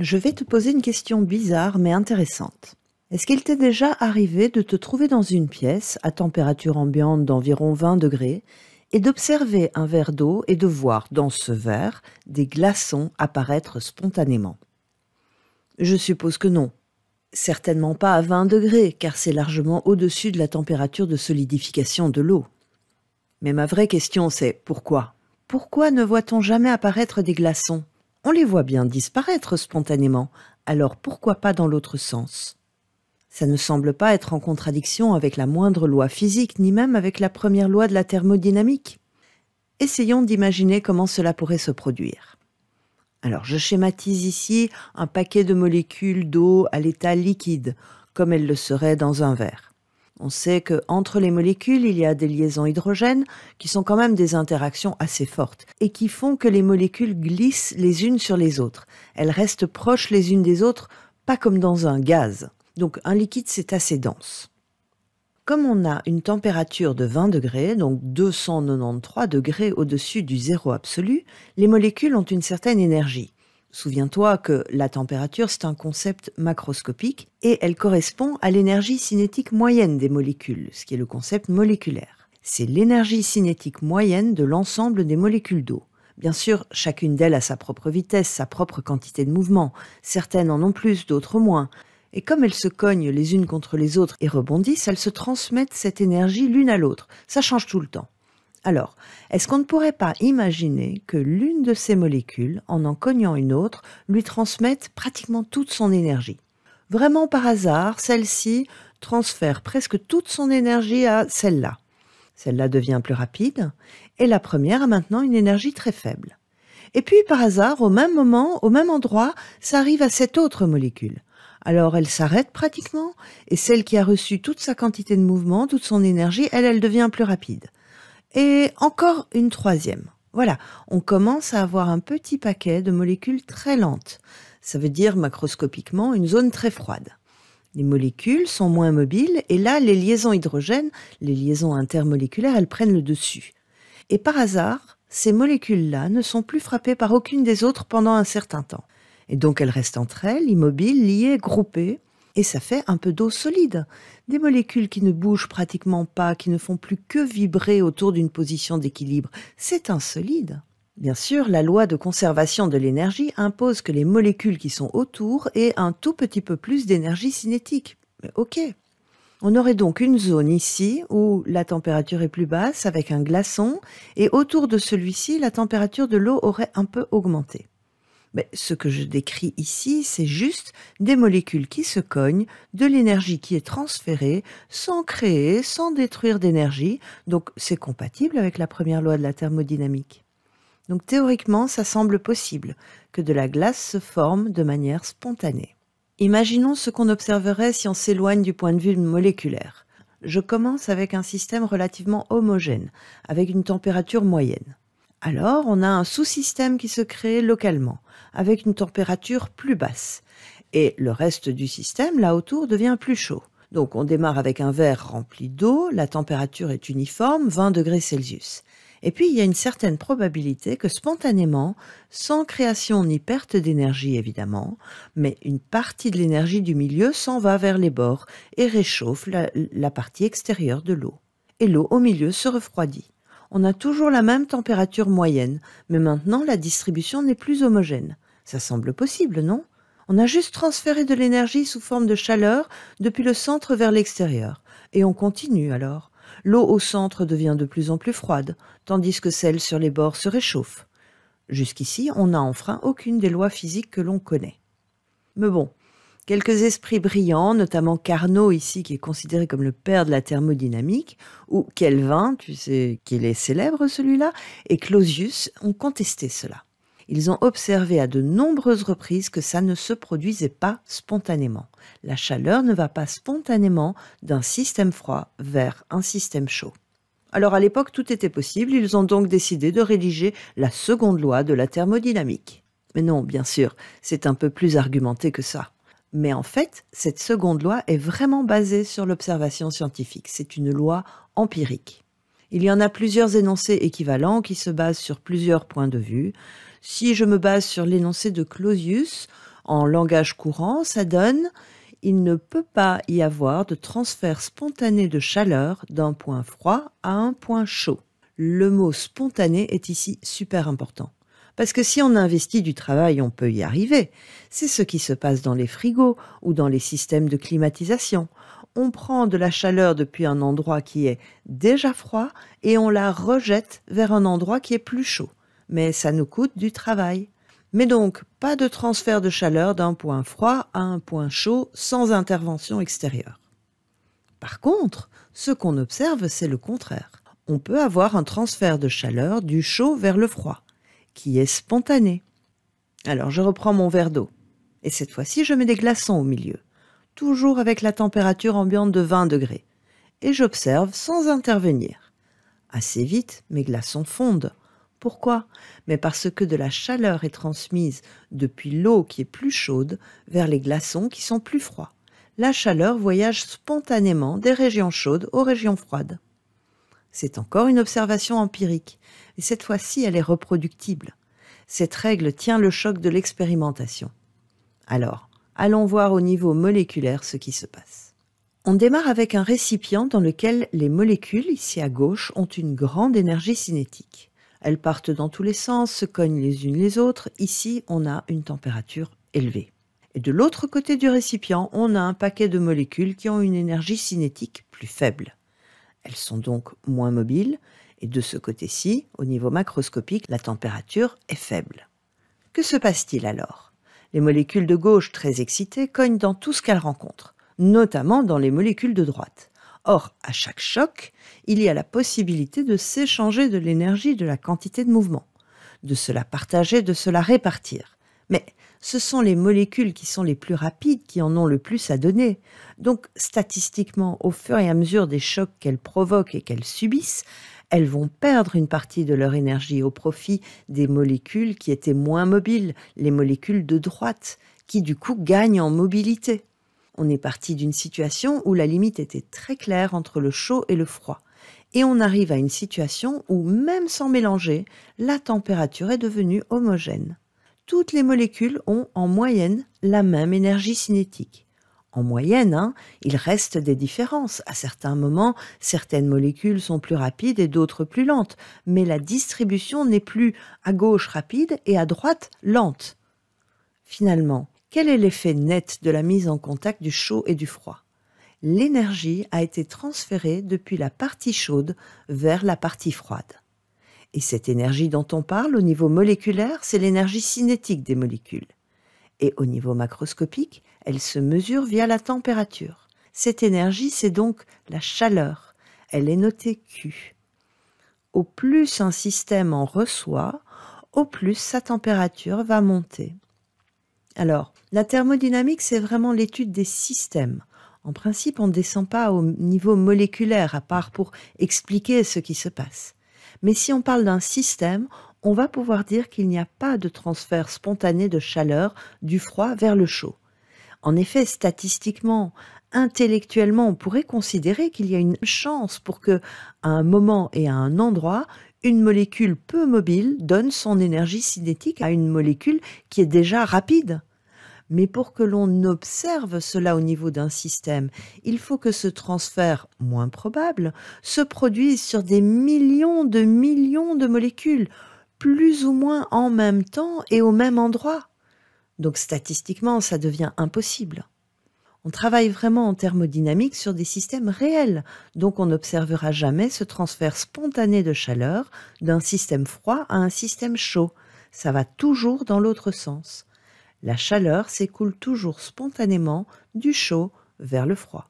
Je vais te poser une question bizarre mais intéressante. Est-ce qu'il t'est déjà arrivé de te trouver dans une pièce à température ambiante d'environ 20 degrés et d'observer un verre d'eau et de voir dans ce verre des glaçons apparaître spontanément Je suppose que non. Certainement pas à 20 degrés, car c'est largement au-dessus de la température de solidification de l'eau. Mais ma vraie question c'est pourquoi Pourquoi ne voit-on jamais apparaître des glaçons on les voit bien disparaître spontanément, alors pourquoi pas dans l'autre sens Ça ne semble pas être en contradiction avec la moindre loi physique, ni même avec la première loi de la thermodynamique. Essayons d'imaginer comment cela pourrait se produire. Alors je schématise ici un paquet de molécules d'eau à l'état liquide, comme elles le seraient dans un verre. On sait que entre les molécules, il y a des liaisons hydrogènes qui sont quand même des interactions assez fortes et qui font que les molécules glissent les unes sur les autres. Elles restent proches les unes des autres, pas comme dans un gaz. Donc un liquide, c'est assez dense. Comme on a une température de 20 degrés, donc 293 degrés au-dessus du zéro absolu, les molécules ont une certaine énergie. Souviens-toi que la température, c'est un concept macroscopique et elle correspond à l'énergie cinétique moyenne des molécules, ce qui est le concept moléculaire. C'est l'énergie cinétique moyenne de l'ensemble des molécules d'eau. Bien sûr, chacune d'elles a sa propre vitesse, sa propre quantité de mouvement. Certaines en ont plus, d'autres moins. Et comme elles se cognent les unes contre les autres et rebondissent, elles se transmettent cette énergie l'une à l'autre. Ça change tout le temps. Alors, est-ce qu'on ne pourrait pas imaginer que l'une de ces molécules, en en cognant une autre, lui transmette pratiquement toute son énergie Vraiment par hasard, celle-ci transfère presque toute son énergie à celle-là. Celle-là devient plus rapide, et la première a maintenant une énergie très faible. Et puis par hasard, au même moment, au même endroit, ça arrive à cette autre molécule. Alors elle s'arrête pratiquement, et celle qui a reçu toute sa quantité de mouvement, toute son énergie, elle, elle devient plus rapide et encore une troisième. Voilà, on commence à avoir un petit paquet de molécules très lentes. Ça veut dire macroscopiquement une zone très froide. Les molécules sont moins mobiles et là, les liaisons hydrogènes, les liaisons intermoléculaires, elles prennent le dessus. Et par hasard, ces molécules-là ne sont plus frappées par aucune des autres pendant un certain temps. Et donc elles restent entre elles, immobiles, liées, groupées, et ça fait un peu d'eau solide. Des molécules qui ne bougent pratiquement pas, qui ne font plus que vibrer autour d'une position d'équilibre. C'est un solide. Bien sûr, la loi de conservation de l'énergie impose que les molécules qui sont autour aient un tout petit peu plus d'énergie cinétique. Mais ok. On aurait donc une zone ici où la température est plus basse avec un glaçon et autour de celui-ci, la température de l'eau aurait un peu augmenté. Mais ben, ce que je décris ici, c'est juste des molécules qui se cognent, de l'énergie qui est transférée, sans créer, sans détruire d'énergie. Donc c'est compatible avec la première loi de la thermodynamique. Donc théoriquement, ça semble possible que de la glace se forme de manière spontanée. Imaginons ce qu'on observerait si on s'éloigne du point de vue moléculaire. Je commence avec un système relativement homogène, avec une température moyenne. Alors, on a un sous-système qui se crée localement, avec une température plus basse. Et le reste du système, là autour, devient plus chaud. Donc, on démarre avec un verre rempli d'eau, la température est uniforme, 20 degrés Celsius. Et puis, il y a une certaine probabilité que spontanément, sans création ni perte d'énergie évidemment, mais une partie de l'énergie du milieu s'en va vers les bords et réchauffe la, la partie extérieure de l'eau. Et l'eau au milieu se refroidit on a toujours la même température moyenne, mais maintenant la distribution n'est plus homogène. Ça semble possible, non On a juste transféré de l'énergie sous forme de chaleur depuis le centre vers l'extérieur. Et on continue alors. L'eau au centre devient de plus en plus froide, tandis que celle sur les bords se réchauffe. Jusqu'ici, on n'a enfreint aucune des lois physiques que l'on connaît. Mais bon, Quelques esprits brillants, notamment Carnot ici, qui est considéré comme le père de la thermodynamique, ou Kelvin, tu sais qu'il est célèbre celui-là, et Clausius ont contesté cela. Ils ont observé à de nombreuses reprises que ça ne se produisait pas spontanément. La chaleur ne va pas spontanément d'un système froid vers un système chaud. Alors à l'époque, tout était possible, ils ont donc décidé de rédiger la seconde loi de la thermodynamique. Mais non, bien sûr, c'est un peu plus argumenté que ça. Mais en fait, cette seconde loi est vraiment basée sur l'observation scientifique. C'est une loi empirique. Il y en a plusieurs énoncés équivalents qui se basent sur plusieurs points de vue. Si je me base sur l'énoncé de Clausius, en langage courant, ça donne il ne peut pas y avoir de transfert spontané de chaleur d'un point froid à un point chaud. Le mot spontané est ici super important. Parce que si on investit du travail, on peut y arriver. C'est ce qui se passe dans les frigos ou dans les systèmes de climatisation. On prend de la chaleur depuis un endroit qui est déjà froid et on la rejette vers un endroit qui est plus chaud. Mais ça nous coûte du travail. Mais donc, pas de transfert de chaleur d'un point froid à un point chaud sans intervention extérieure. Par contre, ce qu'on observe, c'est le contraire. On peut avoir un transfert de chaleur du chaud vers le froid qui est spontanée. Alors je reprends mon verre d'eau, et cette fois-ci je mets des glaçons au milieu, toujours avec la température ambiante de 20 degrés, et j'observe sans intervenir. Assez vite, mes glaçons fondent. Pourquoi Mais parce que de la chaleur est transmise depuis l'eau qui est plus chaude vers les glaçons qui sont plus froids. La chaleur voyage spontanément des régions chaudes aux régions froides. C'est encore une observation empirique, mais cette fois-ci elle est reproductible. Cette règle tient le choc de l'expérimentation. Alors, allons voir au niveau moléculaire ce qui se passe. On démarre avec un récipient dans lequel les molécules, ici à gauche, ont une grande énergie cinétique. Elles partent dans tous les sens, se cognent les unes les autres. Ici, on a une température élevée. Et de l'autre côté du récipient, on a un paquet de molécules qui ont une énergie cinétique plus faible. Elles sont donc moins mobiles et de ce côté-ci, au niveau macroscopique, la température est faible. Que se passe-t-il alors Les molécules de gauche très excitées cognent dans tout ce qu'elles rencontrent, notamment dans les molécules de droite. Or, à chaque choc, il y a la possibilité de s'échanger de l'énergie de la quantité de mouvement, de se la partager, de se la répartir. Mais ce sont les molécules qui sont les plus rapides qui en ont le plus à donner. Donc statistiquement, au fur et à mesure des chocs qu'elles provoquent et qu'elles subissent, elles vont perdre une partie de leur énergie au profit des molécules qui étaient moins mobiles, les molécules de droite, qui du coup gagnent en mobilité. On est parti d'une situation où la limite était très claire entre le chaud et le froid. Et on arrive à une situation où, même sans mélanger, la température est devenue homogène toutes les molécules ont en moyenne la même énergie cinétique. En moyenne, hein, il reste des différences. À certains moments, certaines molécules sont plus rapides et d'autres plus lentes, mais la distribution n'est plus à gauche rapide et à droite lente. Finalement, quel est l'effet net de la mise en contact du chaud et du froid L'énergie a été transférée depuis la partie chaude vers la partie froide. Et cette énergie dont on parle au niveau moléculaire, c'est l'énergie cinétique des molécules. Et au niveau macroscopique, elle se mesure via la température. Cette énergie, c'est donc la chaleur. Elle est notée Q. Au plus un système en reçoit, au plus sa température va monter. Alors, la thermodynamique, c'est vraiment l'étude des systèmes. En principe, on ne descend pas au niveau moléculaire, à part pour expliquer ce qui se passe. Mais si on parle d'un système, on va pouvoir dire qu'il n'y a pas de transfert spontané de chaleur du froid vers le chaud. En effet, statistiquement, intellectuellement, on pourrait considérer qu'il y a une chance pour que, à un moment et à un endroit, une molécule peu mobile donne son énergie cinétique à une molécule qui est déjà rapide. Mais pour que l'on observe cela au niveau d'un système, il faut que ce transfert, moins probable, se produise sur des millions de millions de molécules, plus ou moins en même temps et au même endroit. Donc statistiquement, ça devient impossible. On travaille vraiment en thermodynamique sur des systèmes réels, donc on n'observera jamais ce transfert spontané de chaleur d'un système froid à un système chaud. Ça va toujours dans l'autre sens la chaleur s'écoule toujours spontanément du chaud vers le froid.